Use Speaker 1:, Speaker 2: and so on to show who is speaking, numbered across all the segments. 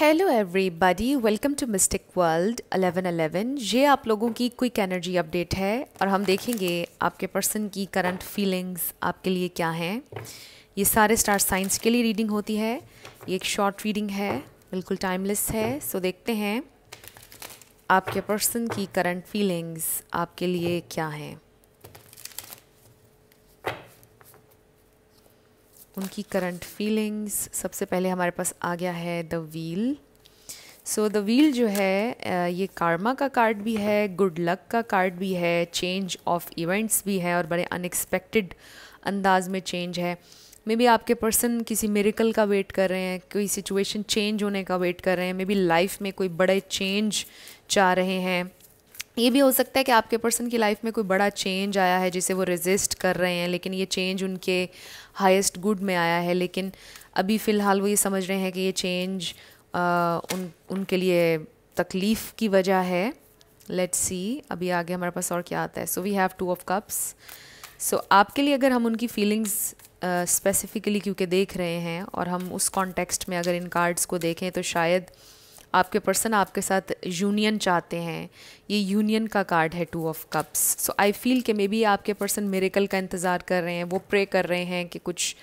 Speaker 1: hello everybody welcome to mystic world 1111 ये आप लोगों की क्विक एनर्जी अपडेट है और हम देखेंगे आपके पर्सन की करंट फीलिंग्स आपके लिए क्या हैं ये सारे स्टार साइंस के लिए रीडिंग होती है ये एक शॉर्ट रीडिंग है बिल्कुल टाइमलेस है सो देखते हैं आपके पर्सन की करंट फीलिंग्स आपके लिए क्या हैं उनकी करंट फीलिंग्स सबसे पहले हमारे पास आ गया है the wheel so the wheel जो है ये कार्मा का कार्ड भी है गुड लक का कार्ड भी है चेंज ऑफ इवेंट्स भी है और बड़े अनएक्सपेक्टेड अंदाज में चेंज है मे बी आपके पर्सन किसी मेरिकल का वेट कर रहे हैं कोई सिचुएशन चेंज होने का वेट कर रहे हैं मे बी लाइफ में कोई बड़े चेंज चाह रहे हैं ये भी हो सकता है कि आपके पर्सन की लाइफ में कोई बड़ा चेंज आया है जिसे वो रेजिस्ट कर रहे हैं लेकिन ये चेंज उनके हाईएस्ट गुड में आया है लेकिन अभी फ़िलहाल वो ये समझ रहे हैं कि ये चेंज उन उनके लिए तकलीफ़ की वजह है लेट्स सी अभी आगे हमारे पास और क्या आता है so we have two of cups so आपके लिए अगर हम उनकी फीलिंग्स स्पेसिफ़िकली क्योंकि देख रहे हैं और हम उस कॉन्टेक्स्ट में अगर इन कार्ड्स को देखें तो शायद uh, आपके पर्सन आपके साथ यूनियन चाहते हैं ये यूनियन का कार्ड है two of cups so I feel कि मे बी आपके पर्सन मेरेकल का इंतज़ार कर रहे हैं वो प्रे कर रहे हैं कि कुछ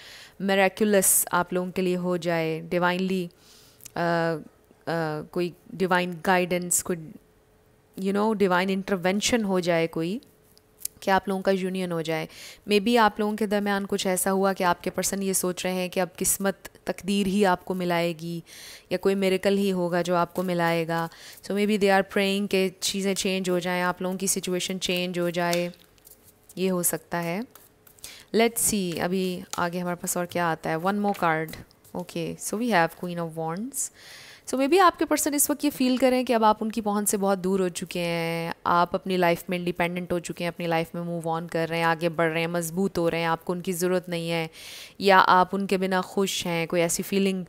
Speaker 1: मेरेकुलस आप लोगों के लिए हो जाए डिवाइनली कोई डिवाइन गाइडेंस कोई यू नो डिवाइन इंटरवेंशन हो जाए कोई कि आप लोगों का यूनियन हो जाए मे बी आप लोगों के दरमियान कुछ ऐसा हुआ कि आपके पर्सन ये सोच रहे हैं कि अब किस्मत तकदीर ही आपको मिलाएगी या कोई मेरिकल ही होगा जो आपको मिलाएगा so maybe they are praying के चीज़ें चेंज हो जाएं आप लोगों की सिचुएशन चेंज हो जाए ये हो सकता है लेट्स सी अभी आगे हमारे पास और क्या आता है one more card okay so we have queen of wands so maybe आपके पर्सन इस वक्त ये फील करें कि अब आप उनकी पहुंच से बहुत दूर हो चुके हैं आप अपनी लाइफ में इंडिपेंडेंट हो चुके हैं अपनी लाइफ में मूव ऑन कर रहे हैं आगे बढ़ रहे हैं मजबूत हो रहे हैं आपको उनकी ज़रूरत नहीं है या आप उनके बिना खुश हैं कोई ऐसी फीलिंग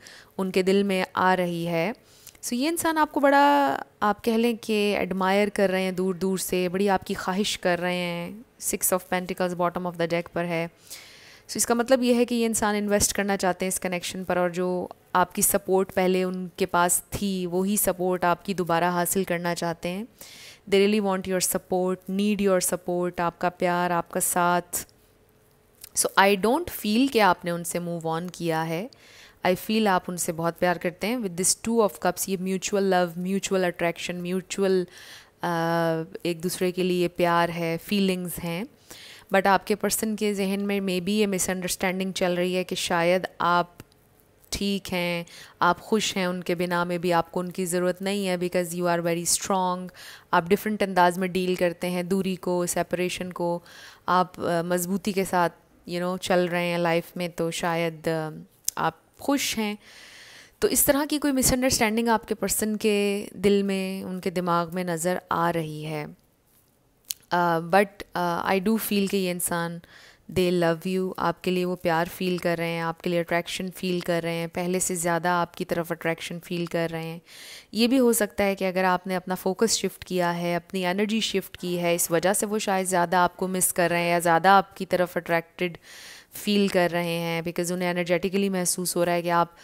Speaker 1: उनके दिल में आ रही है सो so, ये इंसान आपको बड़ा आप कह लें कि एडमायर कर रहे हैं दूर दूर से बड़ी आपकी ख्वाहिश कर रहे हैं six of pentacles bottom of the deck पर है सो so, इसका मतलब ये है कि ये इंसान इन्वेस्ट करना चाहते हैं इस कनेक्शन पर और जो आपकी सपोर्ट पहले उनके पास थी वही सपोर्ट आपकी दोबारा हासिल करना चाहते हैं they really want your support need your support आपका प्यार आपका साथ सो आई डोंट फील कि आपने उनसे मूव ऑन किया है आई फील आप उनसे बहुत प्यार करते हैं with this two of cups ये mutual love mutual attraction mutual एक दूसरे के लिए प्यार है फीलिंग्स हैं बट आपके पर्सन के जहन में मे बी ये मिसअंडरस्टैंडिंग चल रही है कि शायद आप ठीक हैं आप खुश हैं उनके बिना में भी आपको उनकी ज़रूरत नहीं है because you are very strong आप डिफरेंट अंदाज में डील करते हैं दूरी को सेपरेशन को आप मज़बूती के साथ यू you नो know, चल रहे हैं लाइफ में तो शायद आप खुश हैं तो इस तरह की कोई मिसअंडरस्टैंडिंग आपके पर्सन के दिल में उनके दिमाग में नज़र आ रही है बट आई डू फील कि ये इंसान uh, दे लव यू आपके लिए वो प्यार फील कर रहे हैं आपके लिए अट्रैक्शन फ़ील कर रहे हैं पहले से ज़्यादा आपकी तरफ अट्रैक्शन फ़ील कर रहे हैं ये भी हो सकता है कि अगर आपने अपना फोकस शिफ्ट किया है अपनी एनर्जी शिफ्ट की है इस वजह से वो शायद ज़्यादा आपको मिस कर रहे हैं या ज़्यादा आपकी तरफ अट्रैक्टेड फ़ील कर रहे हैं बिकॉज़ उन्हें एनर्जेटिकली महसूस हो रहा है कि आप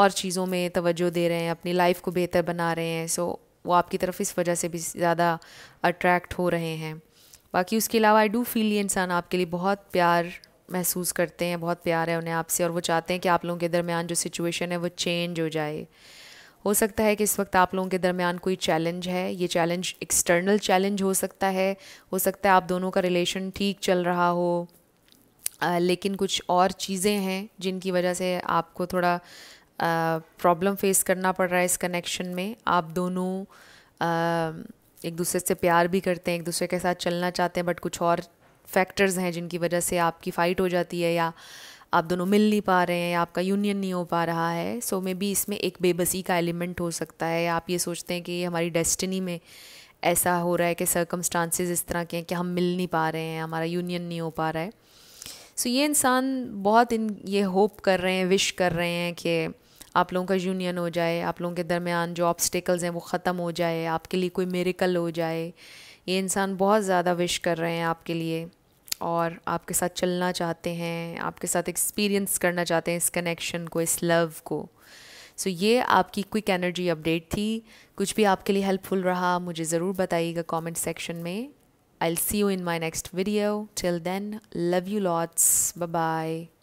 Speaker 1: और चीज़ों में तवज्जो दे रहे हैं अपनी लाइफ को बेहतर बना रहे हैं सो so, वो आपकी तरफ इस वजह से भी ज़्यादा अट्रैक्ट हो रहे हैं बाकी उसके अलावा आई डू फील ये इंसान आपके लिए बहुत प्यार महसूस करते हैं बहुत प्यार है उन्हें आपसे और वो चाहते हैं कि आप लोगों के दरमियान जो सिचुएशन है वो चेंज हो जाए हो सकता है कि इस वक्त आप लोगों के दरमियान कोई चैलेंज है ये चैलेंज एक्सटर्नल चैलेंज हो सकता है हो सकता है आप दोनों का रिलेशन ठीक चल रहा हो आ, लेकिन कुछ और चीज़ें हैं जिनकी वजह से आपको थोड़ा प्रॉब्लम फेस करना पड़ रहा है इस कनेक्शन में आप दोनों आ, एक दूसरे से प्यार भी करते हैं एक दूसरे के साथ चलना चाहते हैं बट कुछ और फैक्टर्स हैं जिनकी वजह से आपकी फ़ाइट हो जाती है या आप दोनों मिल नहीं पा रहे हैं या आपका यूनियन नहीं हो पा रहा है सो मे बी इसमें एक बेबसी का एलिमेंट हो सकता है या आप ये सोचते हैं कि ये हमारी डेस्टिनी में ऐसा हो रहा है कि सर्कमस्टांसिस इस तरह के हैं कि हम मिल नहीं पा रहे हैं हमारा यूनियन नहीं हो पा रहा है सो so, ये इंसान बहुत इन ये होप कर रहे हैं विश कर रहे हैं कि आप लोगों का यूनियन हो जाए आप लोगों के दरमियान जो ऑब्स्टिकल्स हैं वो ख़त्म हो जाए आपके लिए कोई मेरिकल हो जाए ये इंसान बहुत ज़्यादा विश कर रहे हैं आपके लिए और आपके साथ चलना चाहते हैं आपके साथ एक्सपीरियंस करना चाहते हैं इस कनेक्शन को इस लव को सो so, ये आपकी क्विक एनर्जी अपडेट थी कुछ भी आपके लिए हेल्पफुल रहा मुझे ज़रूर बताइएगा कमेंट सेक्शन में I see you in my next video till then love you lots bye